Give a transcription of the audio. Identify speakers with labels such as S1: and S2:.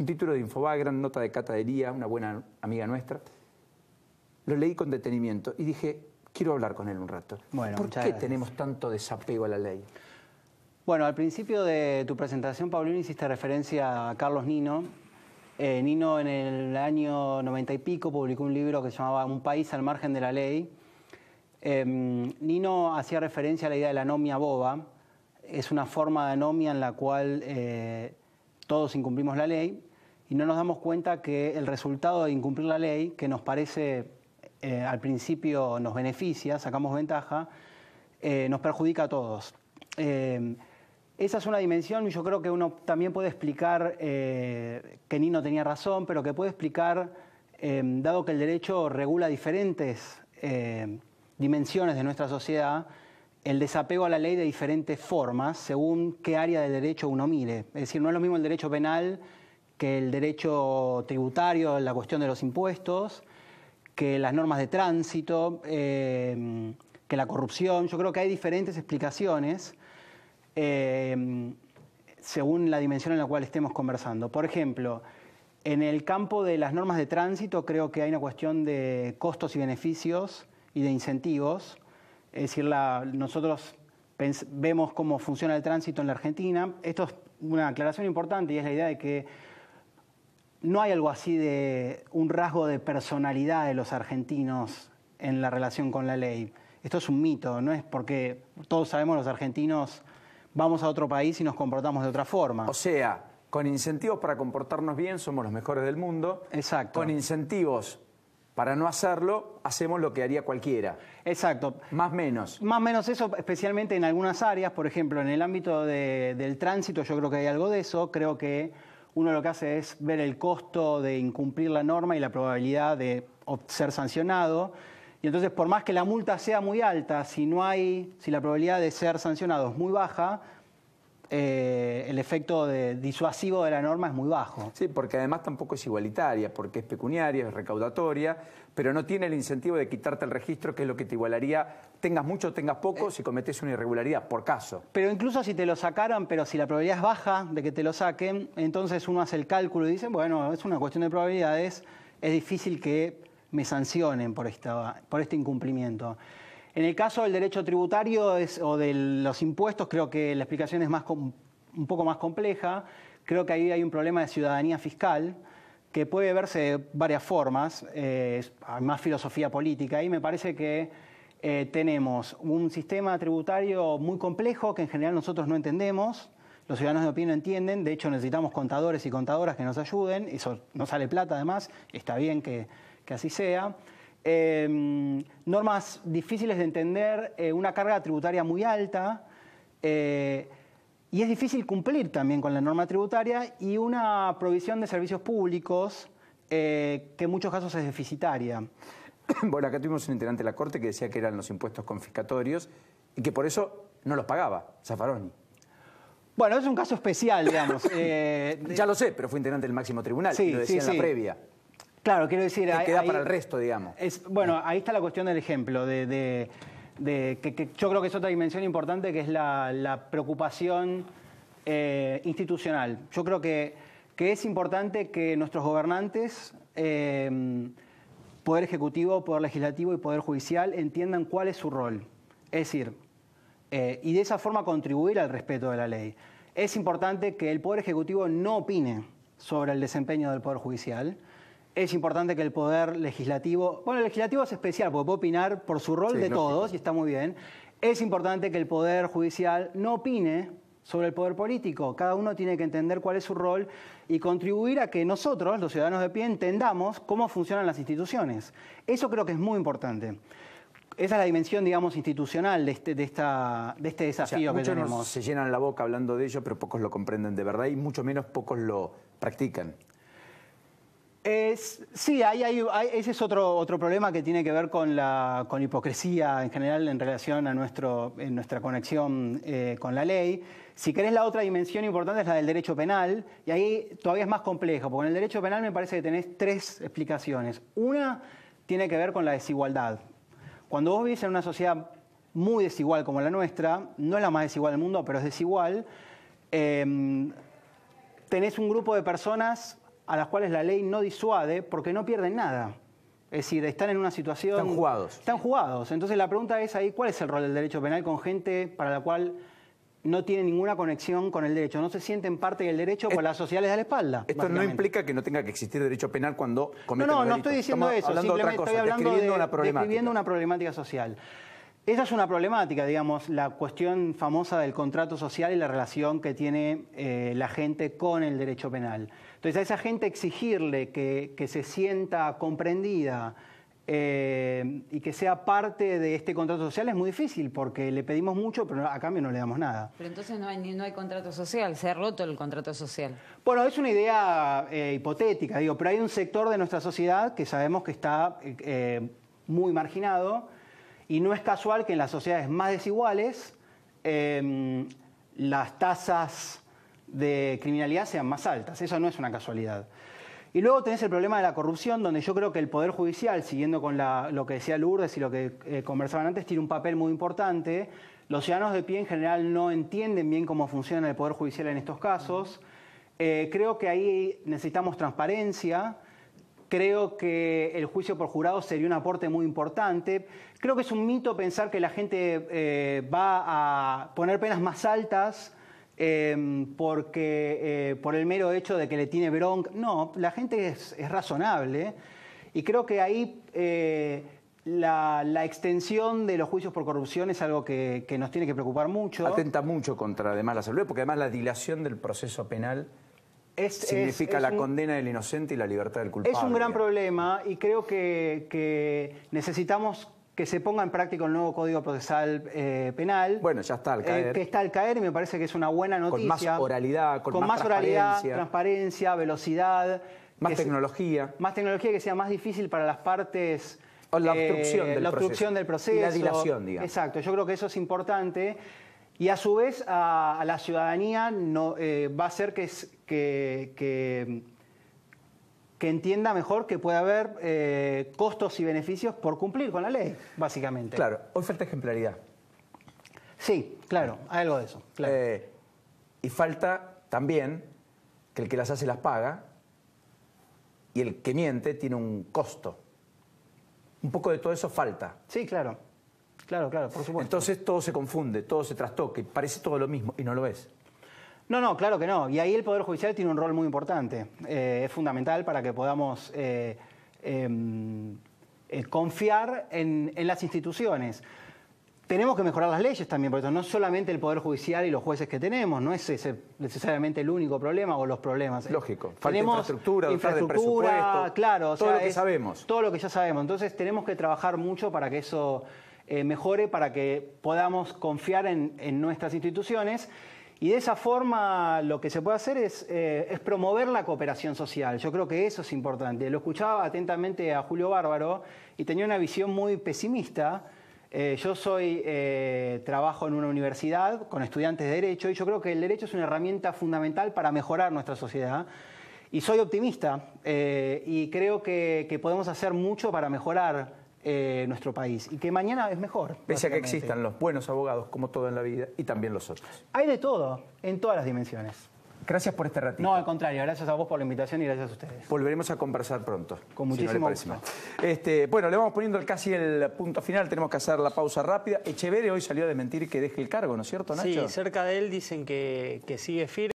S1: un título de Infobae, gran nota de Catadería, una buena amiga nuestra. Lo
S2: leí con detenimiento y dije, quiero hablar con él un rato. Bueno, ¿Por qué tenemos tanto desapego a la ley? Bueno, al principio de tu presentación, Paulino, hiciste referencia a Carlos Nino. Eh, Nino en el año 90 y pico publicó un libro que se llamaba Un país al margen de la ley. Em, Nino hacía referencia a la idea de la anomia boba. Es una forma de anomia en la cual eh, todos incumplimos la ley y no nos damos cuenta que el resultado de incumplir la ley, que nos parece eh, al principio nos beneficia, sacamos ventaja, eh, nos perjudica a todos. Eh, esa es una dimensión, y yo creo que uno también puede explicar que Nino tenía razón, pero que puede explicar, dado que el derecho regula diferentes dimensiones de nuestra sociedad, el desapego a la ley de diferentes formas, según qué área de derecho uno mire. Es decir, no es lo mismo el derecho penal que el derecho tributario, la cuestión de los impuestos, que las normas de tránsito, eh, que la corrupción. Yo creo que hay diferentes explicaciones eh, según la dimensión en la cual estemos conversando. Por ejemplo, en el campo de las normas de tránsito creo que hay una cuestión de costos y beneficios y de incentivos. Es decir, nosotros vemos cómo funciona el tránsito en la Argentina. Esto es una aclaración importante y es la idea de que no hay algo así de un rasgo de personalidad de los argentinos en la relación con la ley. Esto es un mito, no es porque todos sabemos los argentinos vamos a otro país y nos comportamos de otra forma. O sea, con incentivos para
S1: comportarnos bien somos los mejores del mundo. Exacto. Con incentivos para no hacerlo, hacemos lo que haría cualquiera. Exacto. Más menos.
S2: Más menos eso, especialmente en algunas áreas, por ejemplo, en el ámbito del tránsito, yo creo que hay algo de eso. Creo que uno lo que hace es ver el costo de incumplir la norma y la probabilidad de ser sancionado. Y entonces, por más que la multa sea muy alta, si, no hay, si la probabilidad de ser sancionado es muy baja, eh, el efecto disuasivo de la norma es muy bajo.
S1: Sí, porque además tampoco es igualitaria, porque es pecuniaria, es recaudatoria, pero no tiene el incentivo de quitarte el registro, que es lo que te igualaría, tengas mucho o tengas poco, eh. si cometes una irregularidad, por caso.
S2: Pero incluso si te lo sacaron, pero si la probabilidad es baja de que te lo saquen, entonces uno hace el cálculo y dice, bueno, es una cuestión de probabilidades, es difícil que me sancionen por, por este incumplimiento. En el caso del derecho tributario o de los impuestos, creo que la explicación es más, un poco más compleja. Creo que ahí hay un problema de ciudadanía fiscal que puede verse de varias formas, eh, más filosofía política. Y me parece que eh, tenemos un sistema tributario muy complejo que en general nosotros no entendemos, los ciudadanos de opinión no entienden, de hecho necesitamos contadores y contadoras que nos ayuden, eso no sale plata además, está bien que así sea. Em, normas difíciles de entender, eh, una carga tributaria muy alta, eh, y es difícil cumplir también con la norma tributaria y una provisión de servicios públicos eh, que en muchos casos es deficitaria. Bueno,
S1: acá tuvimos un integrante de la Corte que decía que eran los impuestos confiscatorios y que por eso no los pagaba, Zaffaroni. Bueno, es un caso especial, digamos. ya lo sé, pero fue integrante del máximo tribunal, lo decía en la previa. Claro, quiero decir... Que queda para el resto, digamos.
S2: Es, bueno, ahí está la cuestión del ejemplo, de, que, yo creo que es otra dimensión importante, que es la, preocupación eh, institucional. Yo creo que, es importante que nuestros gobernantes, em, Poder Ejecutivo, Poder Legislativo y Poder Judicial, entiendan cuál es su rol. Es decir, eh, y de esa forma contribuir al respeto de la ley. Es importante que el Poder Ejecutivo no opine sobre el desempeño del Poder Judicial es importante que el poder legislativo, bueno, el legislativo es especial porque puede opinar por su rol de todos y está muy bien. Es importante que el poder judicial no opine sobre el poder político. Cada uno tiene que entender cuál es su rol y contribuir a que nosotros, los ciudadanos de pie, entendamos cómo funcionan las instituciones. Eso creo que es muy importante. Esa es la dimensión, digamos, institucional de este, este desafío que tenemos. se
S1: llenan la boca hablando de ello, pero pocos lo comprenden de verdad y mucho menos pocos lo practican
S2: sí, ese es otro, problema que tiene que ver con la con hipocresía en general en relación a nuestro, en nuestra conexión eh, con la ley. Si querés, la otra dimensión importante es la del derecho penal, y ahí todavía es más complejo, porque en el derecho penal me parece que tenés tres explicaciones. Una tiene que ver con la desigualdad. Cuando vos vivís en una sociedad muy desigual como la nuestra, no es la más desigual del mundo, pero es desigual, eh, tenés un grupo de personas a las cuales la ley no disuade porque no pierden nada. Es decir, están en una situación... Están jugados. Están jugados. Entonces la pregunta es ahí, ¿cuál es el rol del derecho penal con gente para la cual no tiene ninguna conexión con el derecho, no se sienten parte del derecho con las sociales a la espalda. Esto no
S1: implica que no tenga que existir derecho penal cuando cometen No, no, no estoy diciendo eso, simplemente estoy hablando una problemática.
S2: una problemática social. Esa es una problemática, digamos, la cuestión famosa del contrato social y la relación que tiene eh, la gente con el derecho penal. Entonces a esa gente exigirle que, se sienta comprendida eh, y que sea parte de este contrato social es muy difícil porque le pedimos mucho, pero a cambio no le damos nada. Pero entonces no hay, contrato social, se ha roto el contrato social. Bueno, es una idea eh, hipotética, digo, pero hay un sector de nuestra sociedad que sabemos que está eh, muy marginado y no es casual que en las sociedades más desiguales las tasas de criminalidad sean más altas. Eso no es una casualidad. Y luego tenés el problema de la corrupción, donde yo creo que el Poder Judicial, siguiendo con lo que decía Lourdes y lo que eh, conversaban antes, tiene un papel muy importante. Los ciudadanos de pie en general no entienden bien cómo funciona el Poder Judicial en estos casos. Eh, creo que ahí necesitamos transparencia. Creo que el juicio por jurado sería un aporte muy importante. Creo que es un mito pensar que la gente eh, va a poner penas más altas Em, porque, eh, por el mero hecho de que le tiene bronca. No, la gente es, razonable y creo que ahí eh, la, extensión de los juicios por corrupción es algo que, nos tiene que preocupar mucho. Atenta
S1: mucho contra además la salud, porque además la dilación del proceso penal es, significa la condena del inocente y la libertad del culpable. Es un gran
S2: problema y creo que necesitamos que se ponga en práctica el nuevo Código Procesal eh, Penal. Bueno, ya está al eh, caer. que está al caer y me parece que es una buena noticia. Con más oralidad, con, más, transparencia. velocidad. Más tecnología. más tecnología que sea más difícil para las partes. Eh, la obstrucción, del, proceso. Y la dilación, digamos. Exacto, yo creo que eso es importante. Y a su vez a, la ciudadanía no, va a ser que que entienda mejor que puede haber eh, costos y beneficios por cumplir con la ley, básicamente. Claro, hoy falta ejemplaridad. Sí, claro, algo
S1: de eso. Eh, y falta también que el que las hace las paga y el que miente tiene un costo. Un poco de todo eso falta. Sí, claro. Claro, claro, por supuesto. Entonces todo se confunde, todo se trastoque, parece
S2: todo lo mismo y no lo es. No, no, claro que no. Y ahí el Poder Judicial tiene un rol muy importante. Eh, es fundamental para que podamos eh, em, eh, confiar en, las instituciones. Tenemos que mejorar las leyes también, porque eso no solamente el Poder Judicial y los jueces que tenemos, no es necesariamente el único problema o los problemas. Lógico, falta tenemos infraestructura, infraestructura claro, todo lo que sabemos. Todo lo que ya sabemos. Entonces tenemos que trabajar mucho para que eso mejore, para que podamos confiar en nuestras instituciones y de esa forma lo que se puede hacer eh, es, promover la cooperación social. Yo creo que eso es importante. Lo escuchaba atentamente a Julio Bárbaro y tenía una visión muy pesimista. Eh, yo soy, eh, trabajo en una universidad con estudiantes de derecho y yo creo que el derecho es una herramienta fundamental para mejorar nuestra sociedad. Y soy optimista y creo que, que podemos hacer mucho para mejorar eh, nuestro país y que mañana es mejor. Pese a que existan los buenos abogados, como todo en la vida, y también los otros. Hay de todo, en todas las dimensiones. Gracias por este ratito. No, al contrario, gracias a vos por la invitación y gracias a ustedes. Volveremos a conversar pronto. Con muchísimo gusto.
S1: Este, bueno, le vamos poniendo casi el punto final, tenemos que hacer la pausa rápida. Echeverri hoy salió a mentir que deje el cargo, ¿no es cierto, Nacho? Sí,
S2: cerca de él dicen que, que sigue firme.